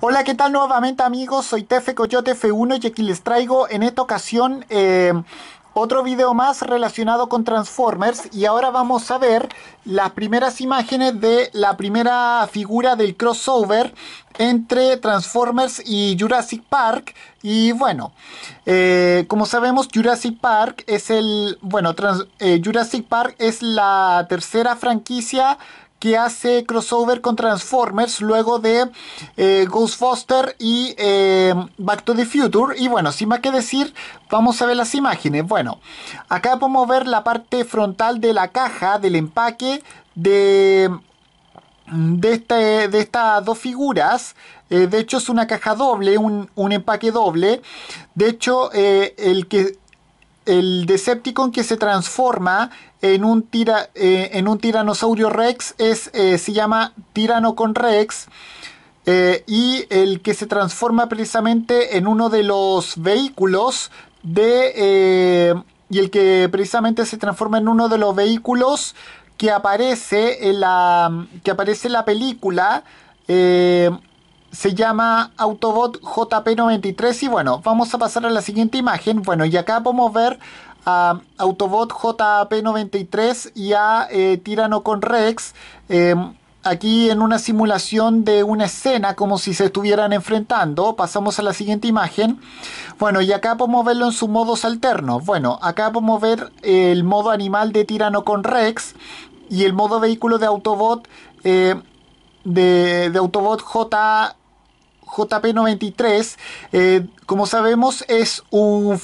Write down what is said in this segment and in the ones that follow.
Hola, ¿qué tal nuevamente amigos? Soy Tefe Coyote F1 y aquí les traigo en esta ocasión em, otro video más relacionado con Transformers y ahora vamos a ver las primeras imágenes de la primera figura del crossover entre Transformers y Jurassic Park y bueno eh, como sabemos Jurassic Park es el bueno eh, Jurassic Park es la tercera franquicia que hace crossover con Transformers luego de eh, ghost foster y eh, Back to the Future. Y bueno, sin más que decir, vamos a ver las imágenes. Bueno, acá podemos ver la parte frontal de la caja, del empaque de, de, este, de estas dos figuras. Eh, de hecho es una caja doble, un, un empaque doble. De hecho, el que el Decepticon que se transforma en un, tira, eh, en un tiranosaurio Rex es, eh, se llama Tirano con Rex. Eh, y el que se transforma precisamente en uno de los vehículos de... y el que precisamente se transforma en uno de los vehículos que aparece en la, que aparece en la película se llama Autobot JP93 y bueno, vamos a pasar a la siguiente imagen. Bueno, y acá podemos ver a Autobot JP93 y a eh, Tirano con Rex. Em, aquí en una simulación de una escena como si se estuvieran enfrentando. Pasamos a la siguiente imagen. Bueno, y acá podemos verlo en sus modos alternos. Bueno, acá podemos ver el modo animal de Tirano con Rex y el modo vehículo de Autobot eh, de, de Autobot J JP93, eh, como sabemos es un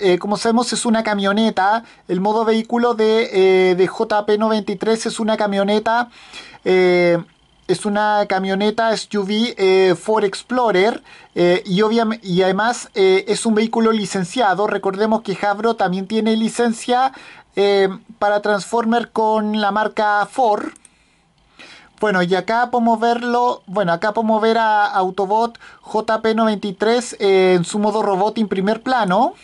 eh, como sabemos es una camioneta, el modo vehículo de, eh, JP93 es una camioneta, es una camioneta SUV Ford Explorer y, y, además es un vehículo licenciado, recordemos que Jabro también tiene licencia para Transformer con la marca Ford. Bueno, y acá podemos verlo, bueno, acá podemos ver a Autobot JP93 eh, en su modo robot en primer plano.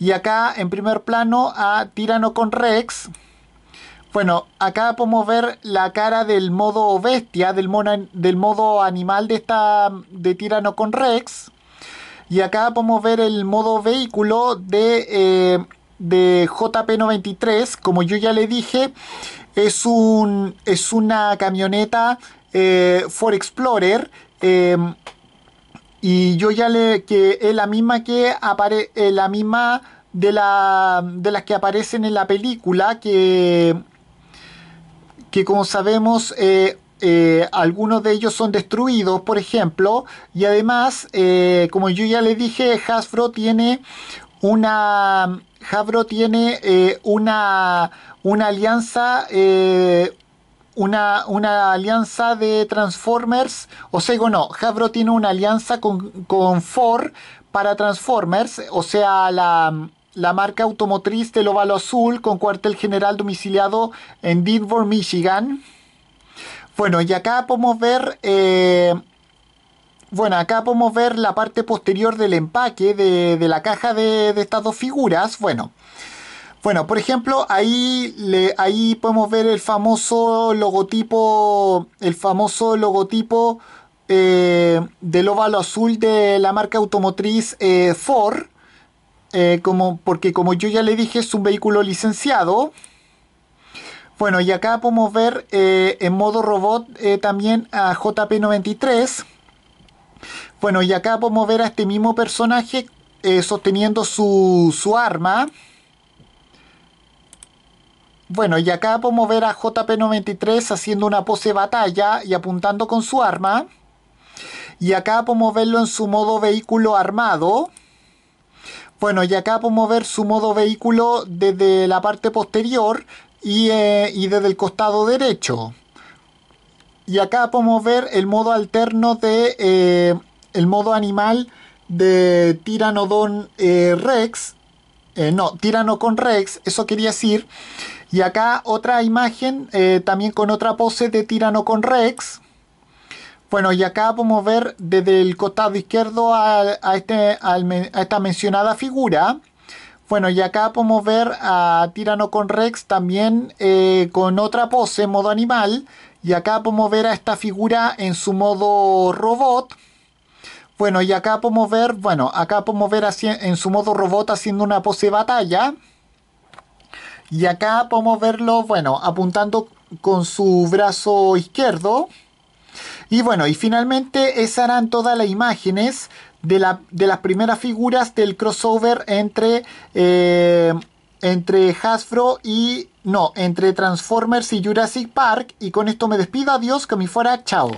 Y acá en primer plano a Tirano con Rex. Bueno, acá podemos ver la cara del modo bestia, del, del modo animal de, esta, de Tirano con Rex. Y acá podemos ver el modo vehículo de, eh, de JP93. Como yo ya le dije, es, un, es una camioneta eh, Explorer. Em, y yo ya le. que es la misma que aparece eh, la misma de, la, de las que aparecen en la película. Que, que como sabemos. Eh, eh, algunos de ellos son destruidos, por ejemplo, y además, como yo ya le dije, Hasbro tiene una Hasbro tiene una una alianza, eh, una, alianza de Transformers, o sea, no, Hasbro tiene una alianza con, Ford para Transformers, o sea, la, marca automotriz del óvalo Azul con cuartel general domiciliado en Dearborn, Michigan. Bueno, y acá podemos ver... Eh, bueno, acá podemos ver la parte posterior del empaque de, la caja de, de estas dos figuras. Bueno, bueno, por ejemplo, ahí, ahí podemos ver el famoso logotipo, el famoso logotipo eh, del óvalo azul de la marca automotriz eh, Ford, eh, como, porque como yo ya le dije, es un vehículo licenciado. Bueno, y acá podemos ver en modo robot también a JP93. Bueno, y acá podemos ver a este mismo personaje sosteniendo su, su arma. Bueno, y acá podemos ver a JP93 haciendo una pose batalla y apuntando con su arma. Y acá podemos verlo en su modo vehículo armado. Bueno, y acá podemos ver su modo vehículo desde la parte posterior y, eh, desde el costado derecho. Y acá podemos ver el modo alterno de eh, el modo animal de Tiranodon eh, Rex eh, no, Tirano con Rex, eso quería decir. Y acá otra imagen, eh, también con otra pose de Tirano con Rex. Bueno, y acá podemos ver desde el costado izquierdo a, este, esta mencionada figura. Bueno, y acá podemos ver a Tirano con Rex también eh, con otra pose, modo animal. Y acá podemos ver a esta figura en su modo robot. Bueno, y acá podemos ver, bueno, acá podemos ver así en su modo robot haciendo una pose de batalla. Y acá podemos verlo, bueno, apuntando con su brazo izquierdo. Y bueno, y finalmente esas eran todas las imágenes de, de las primeras figuras del crossover entre, eh, entre Hasbro y... No, entre Transformers y Jurassic Park. Y con esto me despido. Adiós, que me fuera. Chao.